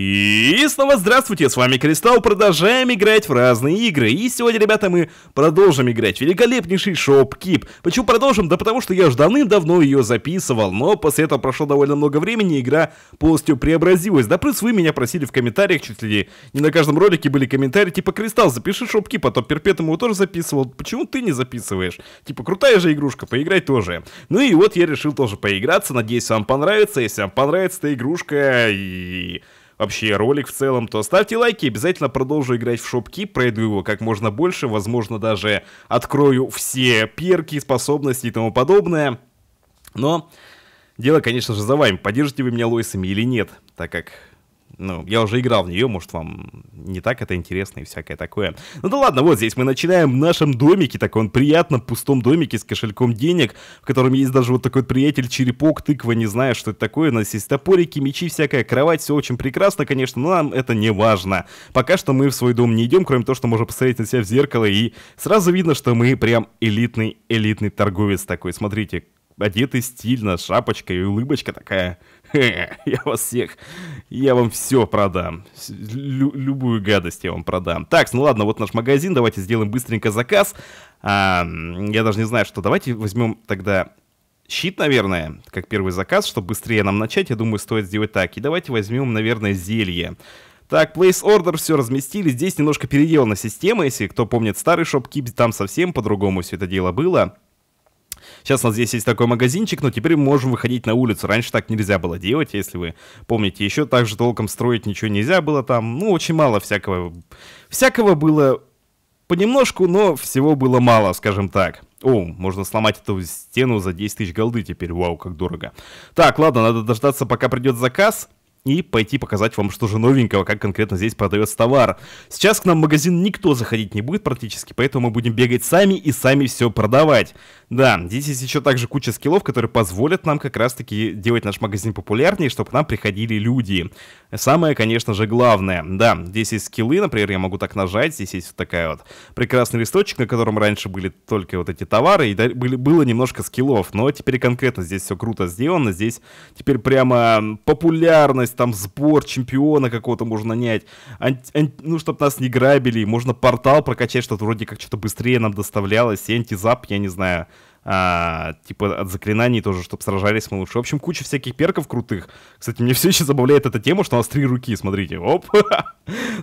И снова здравствуйте, с вами Кристалл, продолжаем играть в разные игры. И сегодня, ребята, мы продолжим играть в великолепнейший шоп-кип. Почему продолжим? Да потому что я ж давным-давно ее записывал, но после этого прошло довольно много времени, игра полностью преобразилась. Да плюс вы меня просили в комментариях, чуть ли не на каждом ролике были комментарии, типа, Кристалл, запиши шоп-кип, а то Перпетум его тоже записывал, почему ты не записываешь? Типа, крутая же игрушка, поиграй тоже. Ну и вот я решил тоже поиграться, надеюсь, вам понравится, если вам понравится эта игрушка и вообще ролик в целом, то ставьте лайки, обязательно продолжу играть в шопки, пройду его как можно больше, возможно даже открою все перки, способности и тому подобное. Но дело, конечно же, за вами, поддержите вы меня лойсами или нет, так как ну, я уже играл в нее, может, вам не так это интересно и всякое такое. Ну да ладно, вот здесь мы начинаем в нашем домике, такой он приятно пустом домике с кошельком денег, в котором есть даже вот такой приятель, черепок, тыква, не знаю, что это такое. У нас есть топорики, мечи, всякая кровать, все очень прекрасно, конечно, но нам это не важно. Пока что мы в свой дом не идем, кроме того, что можем посмотреть на себя в зеркало, и сразу видно, что мы прям элитный, элитный торговец такой. Смотрите, одетый стильно, шапочка и улыбочка такая я вас всех, я вам все продам. Лю любую гадость я вам продам. Так, ну ладно, вот наш магазин, давайте сделаем быстренько заказ. А, я даже не знаю, что. Давайте возьмем тогда щит, наверное, как первый заказ, чтобы быстрее нам начать. Я думаю, стоит сделать так. И давайте возьмем, наверное, зелье. Так, place order, все разместили. Здесь немножко переделана система, если кто помнит старый шопкип, там совсем по-другому все это дело было. Сейчас у нас здесь есть такой магазинчик, но теперь мы можем выходить на улицу. Раньше так нельзя было делать, если вы помните. Еще так же толком строить ничего нельзя было там. Ну, очень мало всякого. Всякого было понемножку, но всего было мало, скажем так. О, можно сломать эту стену за 10 тысяч голды теперь, вау, как дорого. Так, ладно, надо дождаться, пока придет заказ и пойти показать вам, что же новенького, как конкретно здесь продается товар. Сейчас к нам в магазин никто заходить не будет практически, поэтому мы будем бегать сами и сами все продавать. Да, здесь есть еще также куча скиллов, которые позволят нам как раз-таки делать наш магазин популярнее, чтобы к нам приходили люди. Самое, конечно же, главное. Да, здесь есть скиллы, например, я могу так нажать, здесь есть вот такая вот прекрасный листочек, на котором раньше были только вот эти товары, и были, было немножко скиллов, но теперь конкретно здесь все круто сделано, здесь теперь прямо популярность там сбор чемпиона какого-то можно нанять, ан- ан- ну, чтобы нас не грабили, можно портал прокачать, что-то вроде как что-то быстрее нам доставлялось, и антизап, я не знаю а, типа от заклинаний тоже, чтобы сражались мы лучше. В общем, куча всяких перков крутых. Кстати, мне все еще забавляет эта тема, что у нас три руки, смотрите. Оп!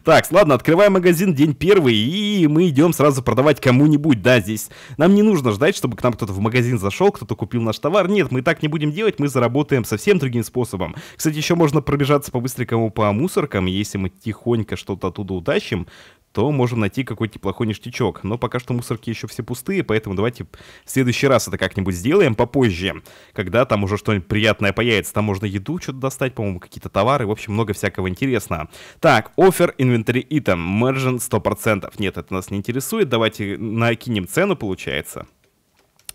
Так, ладно, открываем магазин, день первый, и мы идем сразу продавать кому-нибудь, да, здесь. Нам не нужно ждать, чтобы к нам кто-то в магазин зашел, кто-то купил наш товар. Нет, мы так не будем делать, мы заработаем совсем другим способом. Кстати, еще можно пробежаться по быстренькому по мусоркам, если мы тихонько что-то оттуда утащим, то можем найти какой-то неплохой ништячок. Но пока что мусорки еще все пустые, поэтому давайте в следующий раз это как-нибудь сделаем попозже, когда там уже что-нибудь приятное появится. Там можно еду что-то достать, по-моему, какие-то товары, в общем, много всякого интересного. Так, офер, инвентарь, итем, маржин 100%. Нет, это нас не интересует, давайте накинем цену, получается.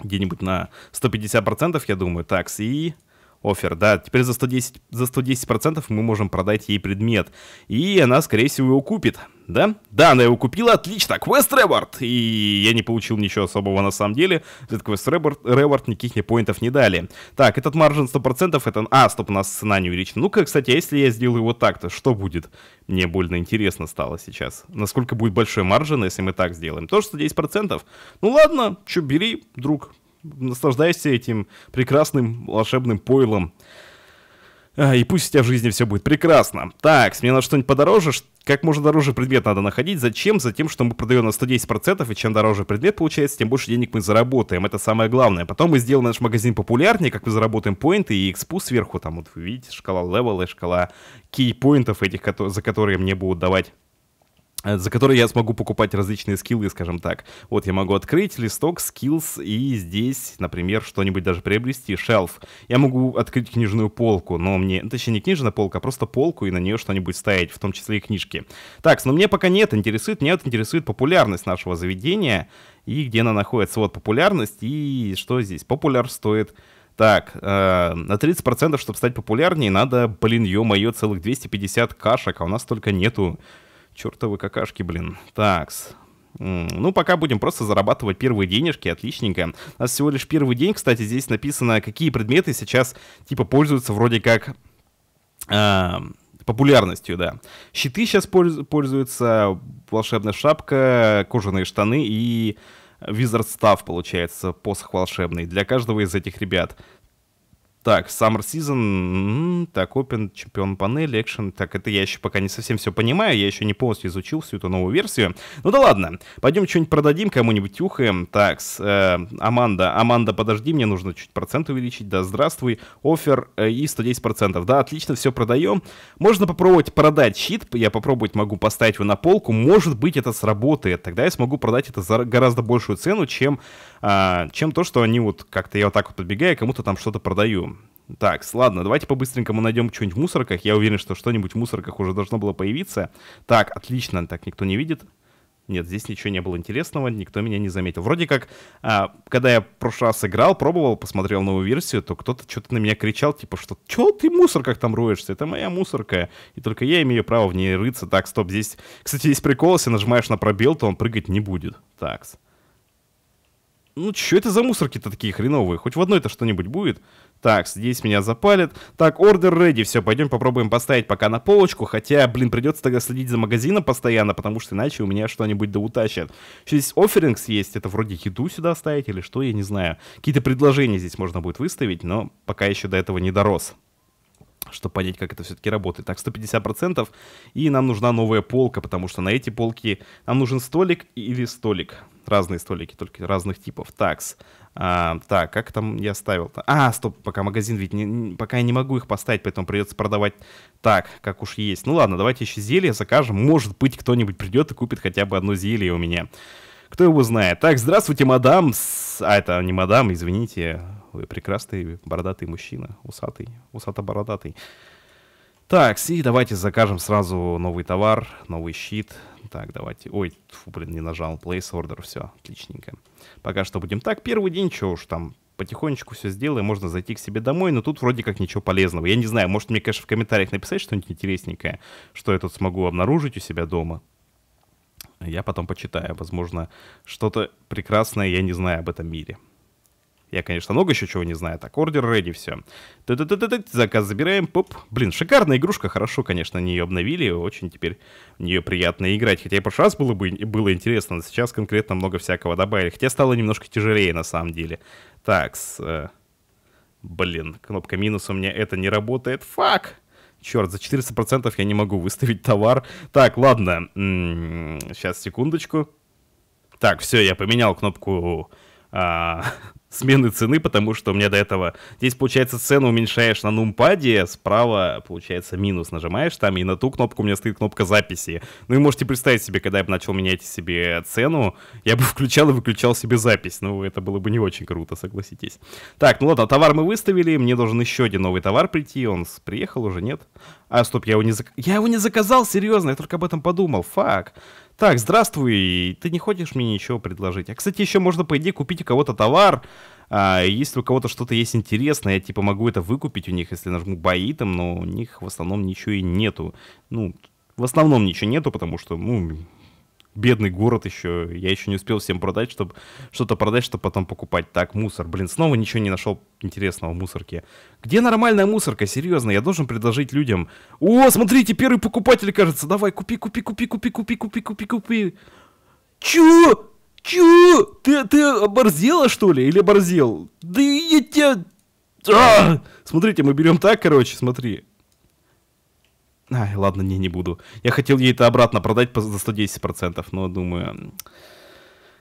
Где-нибудь на 150%, я думаю. Такс, и офер, да, теперь за 110, за 110 процентов мы можем продать ей предмет, и она, скорее всего, его купит, да? Да, она его купила, отлично, квест ревард, и я не получил ничего особого на самом деле, этот квест ревард, ревард никаких мне поинтов не дали. Так, этот маржин 100 процентов, это, а, стоп, у нас цена не увеличена, ну-ка, кстати, а если я сделаю его так-то, что будет? Мне больно интересно стало сейчас, насколько будет большой маржин, если мы так сделаем, тоже 110 процентов, ну ладно, чё, бери, друг, наслаждайся этим прекрасным волшебным пойлом. А, и пусть у тебя в жизни все будет прекрасно. Так, мне надо что-нибудь подороже. Как можно дороже предмет надо находить? Зачем? За тем, что мы продаем на 110%, и чем дороже предмет получается, тем больше денег мы заработаем. Это самое главное. Потом мы сделаем наш магазин популярнее, как мы заработаем поинты и экспу сверху. Там вот вы видите, шкала левела и шкала поинтов этих, за которые мне будут давать Э, за который я смогу покупать различные скиллы, скажем так. Вот я могу открыть листок skills и здесь, например, что-нибудь даже приобрести, шелф. Я могу открыть книжную полку, но мне, ну, точнее не книжная полка, а просто полку и на нее что-нибудь ставить, в том числе и книжки. Так, но мне пока нет интересует, нет, интересует популярность нашего заведения и где она находится. Вот популярность и что здесь? Популяр стоит так, э, на 30%, чтобы стать популярнее, надо, блин, ё-моё, целых 250 кашек, а у нас только нету чертовы какашки, блин. Такс. Ну, пока будем просто зарабатывать первые денежки, отличненько. У нас всего лишь первый день, кстати, здесь написано, какие предметы сейчас, типа, пользуются вроде как... Э, популярностью, да. Щиты сейчас пользуются, волшебная шапка, кожаные штаны и визард став, получается, посох волшебный для каждого из этих ребят. Так, Summer Season, так, Open, чемпион панели, экшен. Так, это я еще пока не совсем все понимаю, я еще не полностью изучил всю эту новую версию. Ну да ладно, пойдем что-нибудь продадим, кому-нибудь ухаем. Так, э, Аманда, Аманда, подожди, мне нужно чуть процент увеличить. Да, здравствуй, офер э, и 110%. Да, отлично, все продаем. Можно попробовать продать щит, я попробовать могу поставить его на полку. Может быть, это сработает, тогда я смогу продать это за гораздо большую цену, чем, э, чем то, что они вот как-то я вот так вот подбегаю, кому-то там что-то продаю. Так, ладно, давайте по-быстренькому найдем что-нибудь в мусорках. Я уверен, что что-нибудь в мусорках уже должно было появиться. Так, отлично, так никто не видит. Нет, здесь ничего не было интересного, никто меня не заметил. Вроде как, а, когда я в прошлый раз играл, пробовал, посмотрел новую версию, то кто-то что-то на меня кричал, типа, что «Чё ты мусор как там роешься? Это моя мусорка!» И только я имею право в ней рыться. Так, стоп, здесь... Кстати, здесь прикол, если нажимаешь на пробел, то он прыгать не будет. Такс ну, что это за мусорки-то такие хреновые? Хоть в одной-то что-нибудь будет? Так, здесь меня запалит. Так, ордер ready. Все, пойдем попробуем поставить пока на полочку. Хотя, блин, придется тогда следить за магазином постоянно, потому что иначе у меня что-нибудь да утащат. Еще здесь офферингс есть. Это вроде еду сюда оставить или что, я не знаю. Какие-то предложения здесь можно будет выставить, но пока еще до этого не дорос чтобы понять, как это все-таки работает. Так, 150%, и нам нужна новая полка, потому что на эти полки нам нужен столик или столик. Разные столики, только разных типов. Такс. А, так, как там я ставил-то? А, стоп, пока магазин ведь не, пока я не могу их поставить, поэтому придется продавать так, как уж есть. Ну ладно, давайте еще зелье закажем. Может быть, кто-нибудь придет и купит хотя бы одно зелье у меня. Кто его знает. Так, здравствуйте, мадам. А, это не мадам, извините. Вы прекрасный бородатый мужчина, усатый, усато-бородатый. Так, и давайте закажем сразу новый товар, новый щит. Так, давайте. Ой, фу, блин, не нажал. Place order, все, отличненько. Пока что будем так. Первый день, что уж там, потихонечку все сделаем, можно зайти к себе домой, но тут вроде как ничего полезного. Я не знаю, может мне, конечно, в комментариях написать что-нибудь интересненькое, что я тут смогу обнаружить у себя дома. Я потом почитаю, возможно, что-то прекрасное я не знаю об этом мире. Я, конечно, много еще чего не знаю. Так, ордер ready, все. Т -т -т заказ забираем, поп. Блин, шикарная игрушка, хорошо, конечно, не ее обновили. Очень теперь в нее приятно играть. Хотя и в прошлый раз было, бы, было интересно, но сейчас конкретно много всякого добавили. Хотя стало немножко тяжелее, на самом деле. Так, с... Э, блин, кнопка минус у меня это не работает. Фак! Черт, за 400% я не могу выставить товар. Так, ладно. М м-м, -м -м, сейчас, секундочку. Так, все, я поменял кнопку а, смены цены, потому что у меня до этого... Здесь, получается, цену уменьшаешь на нумпаде, справа, получается, минус нажимаешь там, и на ту кнопку у меня стоит кнопка записи. Ну и можете представить себе, когда я бы начал менять себе цену, я бы включал и выключал себе запись. Ну, это было бы не очень круто, согласитесь. Так, ну ладно, товар мы выставили, мне должен еще один новый товар прийти, он приехал уже, нет? А, стоп, я его не, зак... я его не заказал, серьезно, я только об этом подумал, фак. Так, здравствуй, ты не хочешь мне ничего предложить? А, кстати, еще можно, по идее, купить у кого-то товар. А, если у кого-то что-то есть интересное, я, типа, могу это выкупить у них, если нажму бои там, но у них в основном ничего и нету. Ну, в основном ничего нету, потому что, ну, бедный город еще. Я еще не успел всем продать, чтобы что-то продать, чтобы потом покупать. Так, мусор. Блин, снова ничего не нашел интересного в мусорке. Где нормальная мусорка? Серьезно, я должен предложить людям. О, смотрите, первый покупатель, кажется. Давай, купи, купи, купи, купи, купи, купи, купи, купи. Чё? Чё? Ты, ты оборзела, что ли? Или оборзел? Да я тебя... А! Смотрите, мы берем так, короче, смотри. Ай, ладно, не, не буду. Я хотел ей это обратно продать за 110%, но думаю...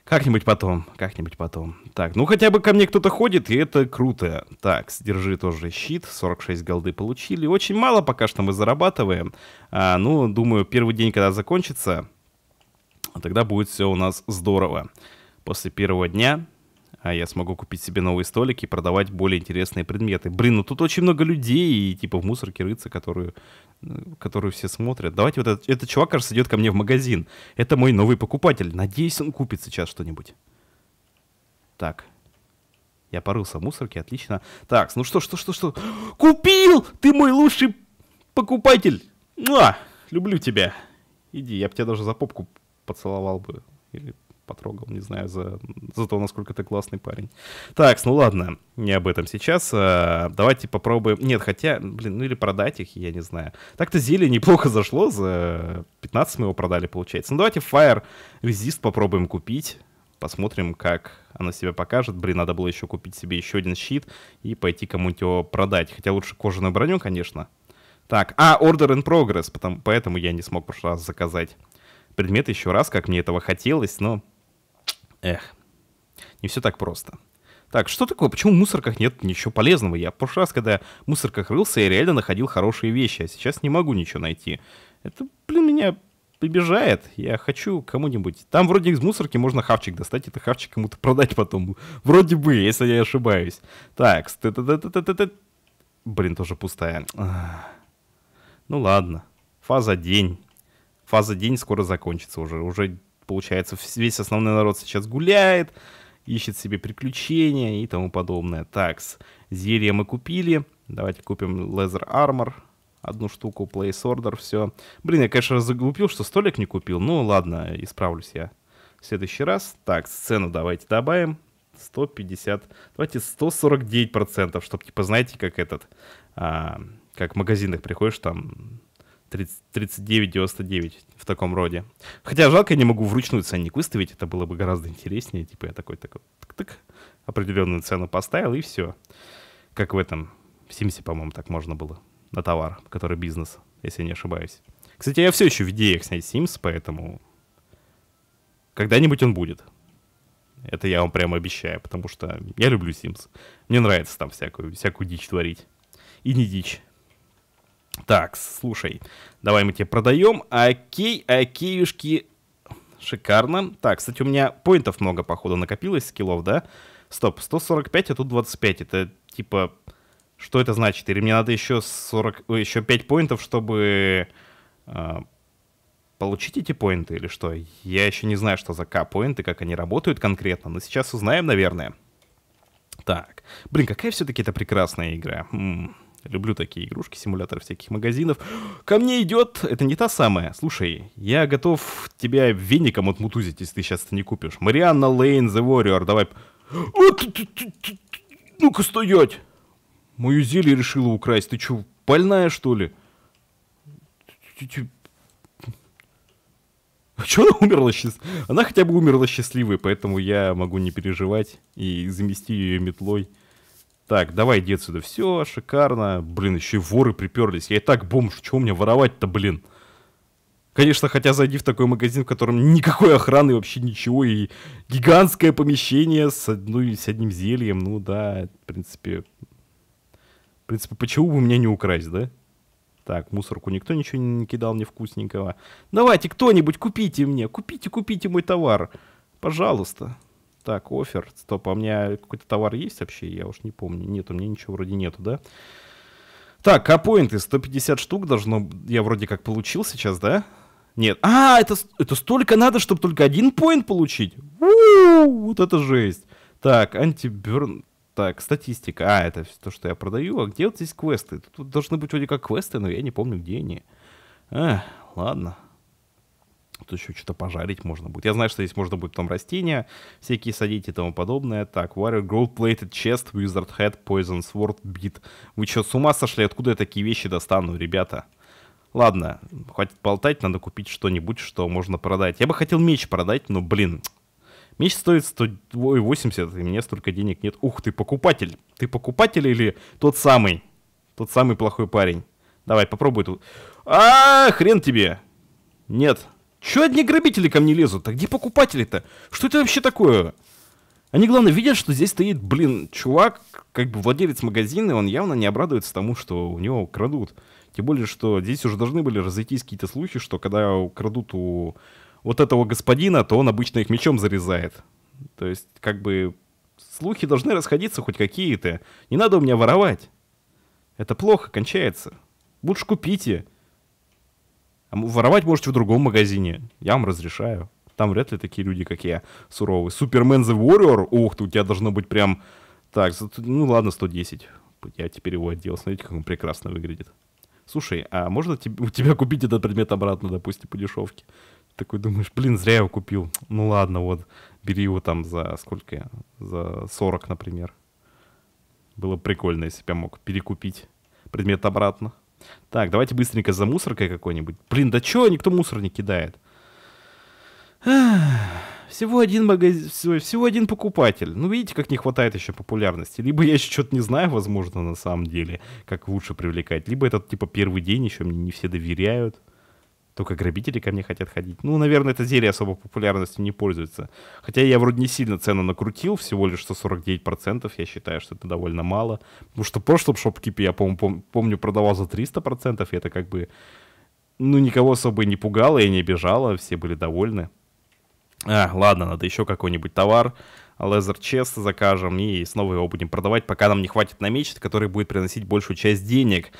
Как-нибудь потом, как-нибудь потом. Так, ну хотя бы ко мне кто-то ходит, и это круто. Так, держи тоже щит, 46 голды получили. Очень мало пока что мы зарабатываем. А, ну, думаю, первый день, когда закончится, тогда будет все у нас здорово. После первого дня а я смогу купить себе новые столики и продавать более интересные предметы. Блин, ну тут очень много людей и типа в мусорке рыться, которую, э, которую все смотрят. Давайте вот этот, этот чувак, кажется, идет ко мне в магазин. Это мой новый покупатель. Надеюсь, он купит сейчас что-нибудь. Так. Я порылся в мусорке, отлично. Так, ну что, что, что, что? Купил! Ты мой лучший покупатель! Муа! Люблю тебя! Иди, я бы тебя даже за попку поцеловал бы. Или потрогал, не знаю, за, за то, насколько ты классный парень. Так, ну ладно, не об этом сейчас. А, давайте попробуем... Нет, хотя, блин, ну или продать их, я не знаю. Так-то зелье неплохо зашло, за 15 мы его продали, получается. Ну давайте Fire Resist попробуем купить. Посмотрим, как она себя покажет. Блин, надо было еще купить себе еще один щит и пойти кому-нибудь его продать. Хотя лучше кожаную броню, конечно. Так, а, Order in Progress, потому, поэтому я не смог в прошлый раз заказать предмет еще раз, как мне этого хотелось, но Эх, не все так просто. Так, что такое? Почему в мусорках нет ничего полезного? Я в прошлый раз, когда в мусорках рылся, я реально находил хорошие вещи, а сейчас не могу ничего найти. Это, блин, меня побежает. Я хочу кому-нибудь. Там вроде из мусорки можно хавчик достать, это хавчик кому-то продать потом. Вроде бы, если я ошибаюсь. Так, блин, тоже пустая. Ну ладно. Фаза день. Фаза день скоро закончится уже. Уже получается, весь основной народ сейчас гуляет, ищет себе приключения и тому подобное. Так, зелье мы купили. Давайте купим Leather армор Одну штуку, Place Order, все. Блин, я, конечно, заглупил, что столик не купил. Ну, ладно, исправлюсь я в следующий раз. Так, цену давайте добавим. 150, давайте 149 процентов, чтобы, типа, знаете, как этот, а, как в магазинах приходишь, там 30, 39,99 в таком роде. Хотя жалко, я не могу вручную ценник выставить, это было бы гораздо интереснее. Типа я такой, такой, тык-тык, определенную цену поставил, и все. Как в этом, в Симсе, по-моему, так можно было на товар, который бизнес, если я не ошибаюсь. Кстати, я все еще в идеях снять Sims, поэтому когда-нибудь он будет. Это я вам прямо обещаю, потому что я люблю Sims. Мне нравится там всякую, всякую дичь творить. И не дичь. Так, слушай, давай мы тебе продаем. Окей, окейюшки. Шикарно. Так, кстати, у меня поинтов много, походу, накопилось, скиллов, да? Стоп, 145, а тут 25. Это типа... Что это значит? Или мне надо еще, 40, еще 5 поинтов, чтобы э, получить эти поинты, или что? Я еще не знаю, что за К-поинты, как они работают конкретно, но сейчас узнаем, наверное. Так. Блин, какая все-таки это прекрасная игра. М -м. Люблю такие игрушки, симуляторы всяких магазинов. Ко мне идет, это не та самая. Слушай, я готов тебя веником отмутузить, если ты сейчас это не купишь. Марианна Лейн, The Warrior, давай. Ну-ка стоять! Мою зелье решила украсть. Ты что, больная, что ли? А что она умерла сейчас? Она хотя бы умерла счастливой, поэтому я могу не переживать и замести ее метлой. Так, давай иди отсюда. Все, шикарно. Блин, еще и воры приперлись. Я и так бомж, чего мне воровать-то, блин? Конечно, хотя зайди в такой магазин, в котором никакой охраны, вообще ничего, и гигантское помещение с, одной, с одним зельем, ну да, в принципе... В принципе, почему бы меня не украсть, да? Так, мусорку никто ничего не кидал мне вкусненького. Давайте кто-нибудь купите мне, купите, купите мой товар. Пожалуйста. Так, офер. Стоп, а у меня какой-то товар есть вообще? Я уж не помню. Нет, у меня ничего вроде нету, да? Так, капоинты 150 штук должно... Я вроде как получил сейчас, да? Нет. А, это, это столько надо, чтобы только один поинт получить? У-у-у, вот это жесть. Так, антиберн... Так, статистика. А, это все то, что я продаю. А где вот здесь квесты? Тут должны быть вроде как квесты, но я не помню, где они. А, ладно. Тут еще что-то пожарить можно будет. Я знаю, что здесь можно будет там растения всякие садить и тому подобное. Так, Warrior Gold Plated Chest, Wizard Head, Poison Sword, Beat. Вы что, с ума сошли? Откуда я такие вещи достану, ребята? Ладно, хватит болтать, надо купить что-нибудь, что можно продать. Я бы хотел меч продать, но, блин, меч стоит 180, и мне столько денег нет. Ух ты, покупатель. Ты покупатель или тот самый? Тот самый плохой парень. Давай, попробуй тут. А, хрен тебе. Нет. Че одни грабители ко мне лезут? А где покупатели-то? Что это вообще такое? Они, главное, видят, что здесь стоит, блин, чувак, как бы владелец магазина, и он явно не обрадуется тому, что у него крадут. Тем более, что здесь уже должны были разойтись какие-то слухи, что когда крадут у вот этого господина, то он обычно их мечом зарезает. То есть, как бы, слухи должны расходиться хоть какие-то. Не надо у меня воровать. Это плохо кончается. Лучше купите. А воровать можете в другом магазине. Я вам разрешаю. Там вряд ли такие люди, как я, суровые. Супермен The Warrior? Ух ты, у тебя должно быть прям... Так, ну ладно, 110. Я теперь его отдел. Смотрите, как он прекрасно выглядит. Слушай, а можно у тебя купить этот предмет обратно, допустим, по дешевке? Такой думаешь, блин, зря я его купил. Ну ладно, вот, бери его там за сколько? За 40, например. Было прикольно, если бы я мог перекупить предмет обратно. Так, давайте быстренько за мусоркой какой-нибудь. Блин, да чё, никто мусор не кидает. Всего один магазин, всего, всего один покупатель. Ну, видите, как не хватает еще популярности. Либо я еще что-то не знаю, возможно, на самом деле, как лучше привлекать. Либо этот, типа, первый день еще мне не все доверяют. Только грабители ко мне хотят ходить. Ну, наверное, это зелье особо популярностью не пользуется. Хотя я вроде не сильно цену накрутил, всего лишь 149%. Я считаю, что это довольно мало. Потому что в прошлом шопкипе я, по-моему, помню, продавал за 300%. И это как бы, ну, никого особо не пугало и не обижало. Все были довольны. А, ладно, надо еще какой-нибудь товар. Лезер Чест закажем и снова его будем продавать, пока нам не хватит на меч, который будет приносить большую часть денег.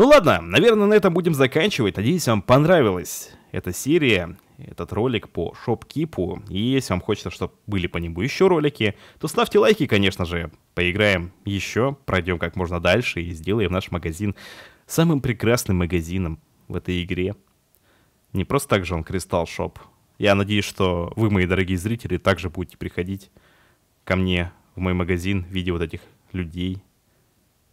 Ну ладно, наверное, на этом будем заканчивать. Надеюсь, вам понравилась эта серия, этот ролик по шопкипу. И если вам хочется, чтобы были по нему еще ролики, то ставьте лайки, конечно же. Поиграем еще, пройдем как можно дальше и сделаем наш магазин самым прекрасным магазином в этой игре. Не просто так же он Кристалл Шоп. Я надеюсь, что вы, мои дорогие зрители, также будете приходить ко мне в мой магазин в виде вот этих людей,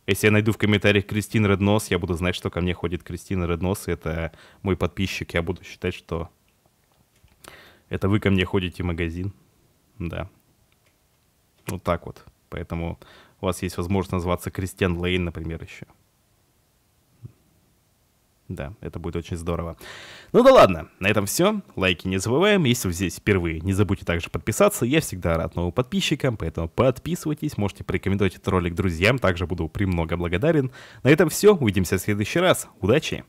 если я найду в комментариях Кристина Реднос, я буду знать, что ко мне ходит Кристина Реднос, и это мой подписчик. Я буду считать, что это вы ко мне ходите в магазин. Да. Вот так вот. Поэтому у вас есть возможность назваться Кристиан Лейн, например, еще. Да, это будет очень здорово. Ну да ладно, на этом все. Лайки не забываем. Если вы здесь впервые, не забудьте также подписаться. Я всегда рад новым подписчикам, поэтому подписывайтесь. Можете порекомендовать этот ролик друзьям. Также буду премного благодарен. На этом все. Увидимся в следующий раз. Удачи!